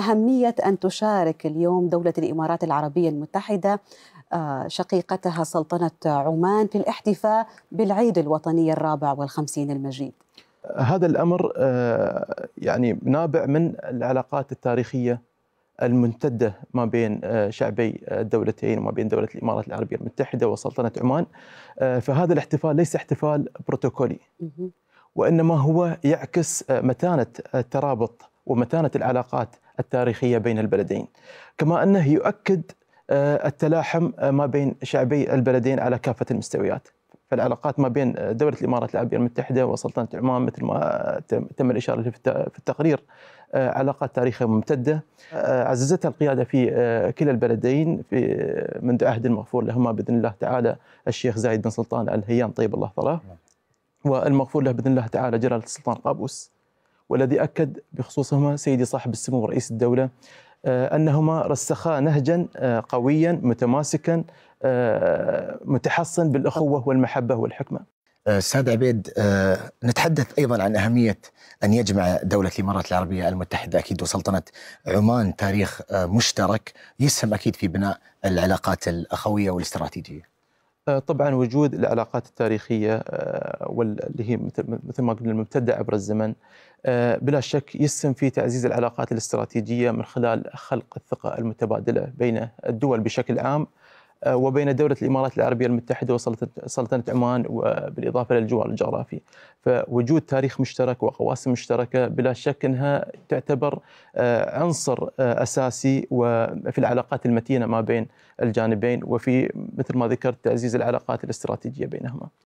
أهمية أن تشارك اليوم دولة الإمارات العربية المتحدة آه، شقيقتها سلطنة عمان في الاحتفاء بالعيد الوطني الرابع والخمسين المجيد هذا الأمر آه، يعني نابع من العلاقات التاريخية الممتدة ما بين آه، شعبي الدولتين وما بين دولة الإمارات العربية المتحدة وسلطنة عمان فهذا الاحتفال ليس احتفال بروتوكولي وإنما هو يعكس متانة الترابط ومتانة العلاقات التاريخية بين البلدين كما أنه يؤكد آه، التلاحم آه، ما بين شعبي البلدين على كافة المستويات فالعلاقات ما بين آه، دولة الإمارات العربية المتحدة وسلطنة عمان مثل ما تم الإشارة في التقرير علاقات تاريخية ممتدة عززتها القيادة في كلا البلدين في منذ عهد المغفور لهما بإذن الله تعالى الشيخ زايد بن سلطان الهيان طيب الله ثراه نعم. والمغفور له بإذن الله تعالى جلالة السلطان قابوس والذي أكد بخصوصهما سيدي صاحب السمو رئيس الدولة آه، أنهما رسخا نهجا آه، قويا متماسكا آه، متحصن بالأخوة والمحبة والحكمة استاذ عبيد نتحدث ايضا عن اهميه ان يجمع دوله الامارات العربيه المتحده اكيد وسلطنه عمان تاريخ مشترك يسهم اكيد في بناء العلاقات الاخويه والاستراتيجيه. طبعا وجود العلاقات التاريخيه آه، واللي هي مثل ما قلنا الممتده عبر الزمن آه، بلا شك يسهم في تعزيز العلاقات الاستراتيجيه من خلال خلق الثقه المتبادله بين الدول بشكل عام آه، وبين دولة الإمارات العربية المتحدة وسلطنة عمان آه، بالإضافة للجوار الجغرافي فوجود تاريخ مشترك وقواسم مشتركة بلا شك أنها تعتبر آه، عنصر أساسي وفي العلاقات المتينة ما بين الجانبين وفي مثل ما ذكرت تعزيز العلاقات الاستراتيجية بينهما